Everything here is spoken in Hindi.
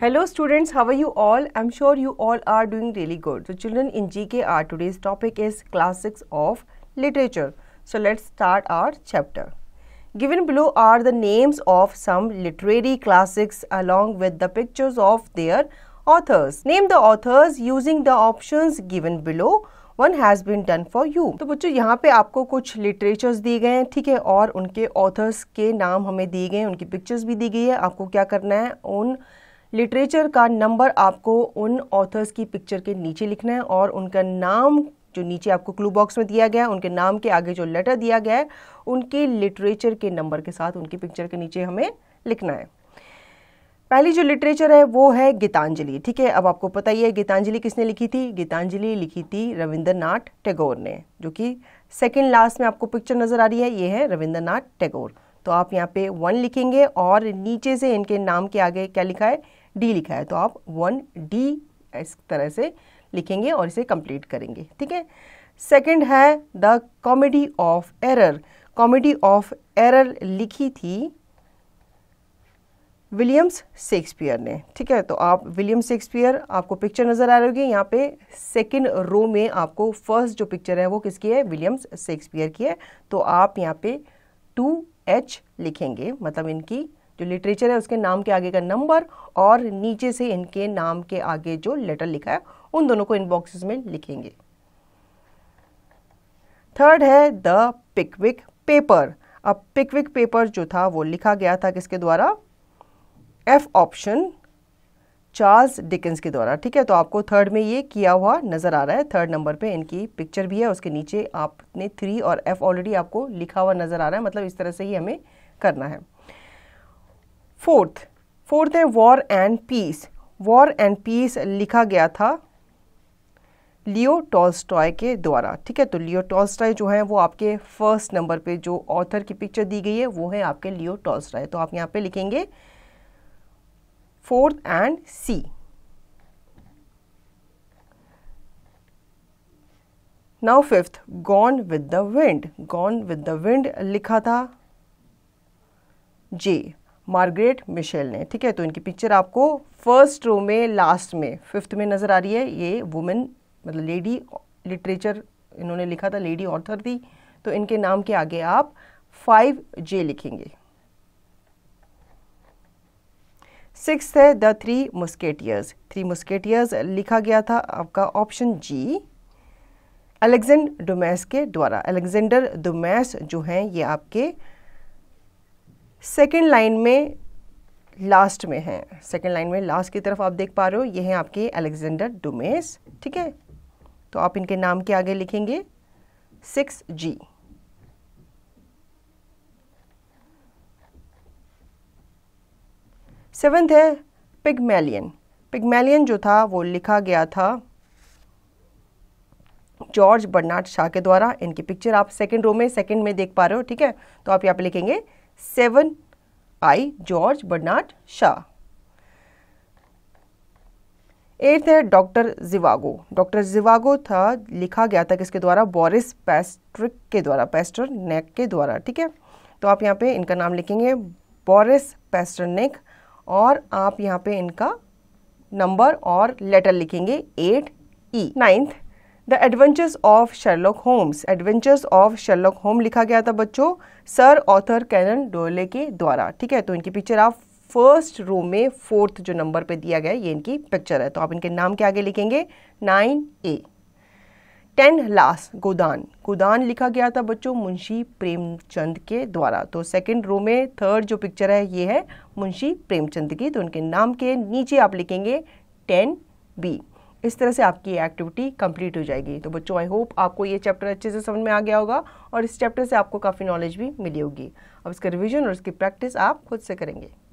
Hello students, how are you all? I'm sure you all are doing really good. So children in GKR today's topic is classics of literature. So let's start our chapter. Given below are the names of some literary classics along with the pictures of their authors. Name the authors using the options given below. One has been done for you. तो बच्चों यहाँ पे आपको कुछ literatures दिए गए हैं ठीक है और उनके ऑथर्स के नाम हमें दिए गए हैं उनकी पिक्चर्स भी दी गई है आपको क्या करना है उन लिटरेचर का नंबर आपको उन ऑथर्स की पिक्चर के नीचे लिखना है और उनका नाम जो नीचे आपको क्लू बॉक्स में दिया गया है उनके नाम के आगे जो लेटर दिया गया है उनके लिटरेचर के नंबर के साथ उनकी पिक्चर के नीचे हमें लिखना है पहली जो लिटरेचर है वो है गीतांजलि ठीक है अब आपको पता ही है गीतांजलि किसने लिखी थी गीतांजलि लिखी थी रविंद्रनाथ टैगोर ने जो कि सेकेंड लास्ट में आपको पिक्चर नज़र आ रही है ये है रविंद्रनाथ टैगोर तो आप यहाँ पे वन लिखेंगे और नीचे से इनके नाम के आगे क्या लिखा है डी लिखा है तो आप वन डी इस तरह से लिखेंगे और इसे कंप्लीट करेंगे ठीक है सेकंड है the comedy of error comedy of error लिखी थी विलियम्स शेक्सपियर ने ठीक है तो आप विलियम शेक्सपियर आपको पिक्चर नज़र आ रही होगी यहाँ पे सेकंड रो में आपको फर्स्ट जो पिक्चर है वो किसकी है विलियम्स शेक्सपियर की है तो आप यहाँ पे टू एच लिखेंगे मतलब इनकी जो लिटरेचर है उसके नाम के आगे का नंबर और नीचे से इनके नाम के आगे जो लेटर लिखा है उन दोनों को इनबॉक्सेस में लिखेंगे थर्ड है द पिकविक पेपर अब पिकविक पेपर जो था वो लिखा गया था किसके द्वारा एफ ऑप्शन चार्ल्स डिकेंस के द्वारा ठीक है तो आपको थर्ड में ये किया हुआ नज़र आ रहा है थर्ड नंबर पे इनकी पिक्चर भी है उसके नीचे आपने थ्री और एफ ऑलरेडी आपको लिखा हुआ नज़र आ रहा है मतलब इस तरह से ही हमें करना है फोर्थ फोर्थ है war and peace war and peace लिखा गया था लियो टॉल्स्टॉय के द्वारा ठीक है तो लियो टॉल्स्टॉय जो है वो आपके फर्स्ट नंबर पे जो ऑथर की पिक्चर दी गई है वो है आपके लियो टॉल्स्टॉय तो आप यहाँ पे लिखेंगे fourth and C now fifth gone with the wind gone with the wind लिखा था जे मार्गरेट मिशेल ने ठीक है तो इनकी पिक्चर आपको फर्स्ट रो में लास्ट में फिफ्थ में नज़र आ रही है ये वुमेन मतलब लेडी लिटरेचर इन्होंने लिखा था लेडी ऑथर थी तो इनके नाम के आगे आप फाइव जे लिखेंगे सिक्स है the three musketeers three musketeers लिखा गया था आपका ऑप्शन जी अलेक्जेंडर डोमैस के द्वारा अलेक्जेंडर डोमैस जो हैं ये आपके सेकेंड लाइन में लास्ट में है सेकेंड लाइन में लास्ट की तरफ आप देख पा रहे हो ये हैं आपके अलेक्जेंडर डोमेस ठीक है तो आप इनके नाम के आगे लिखेंगे सिक्स जी सेवेंथ है पिगमेलियन पिगमेलियन जो था वो लिखा गया था जॉर्ज बर्नार्ड शाह के द्वारा इनकी पिक्चर आप सेकंड रो में सेकंड में देख पा रहे हो ठीक है तो आप यहाँ पे लिखेंगे seven I George Bernard Shaw eighth है डॉक्टर जिवागो डॉक्टर जिवागो था लिखा गया था किसके द्वारा बोरिस पेस्ट्रिक के द्वारा पेस्टर नेक के द्वारा ठीक है तो आप यहाँ पे इनका नाम लिखेंगे बोरिस पेस्टरनेक और आप यहाँ पे इनका नंबर और लेटर लिखेंगे eight E ninth the adventures of Sherlock Holmes adventures of Sherlock होम लिखा गया था बच्चों सर ऑथर कैनन डोले के द्वारा ठीक है तो इनकी पिक्चर आप फर्स्ट रो में फोर्थ जो नंबर पे दिया गया है ये इनकी पिक्चर है तो आप इनके नाम के आगे लिखेंगे नाइन ए टेन लास गोदान गोदान लिखा गया था बच्चों मुंशी प्रेमचंद के द्वारा तो सेकंड रो में थर्ड जो पिक्चर है ये है मुंशी प्रेमचंद की तो उनके नाम के नीचे आप लिखेंगे टेन बी इस तरह से आपकी एक्टिविटी कंप्लीट हो जाएगी तो बच्चों आई होप आपको ये चैप्टर अच्छे से समझ में आ गया होगा और इस चैप्टर से आपको काफ़ी नॉलेज भी मिली होगी अब इसका रिविजन और इसकी प्रैक्टिस आप खुद से करेंगे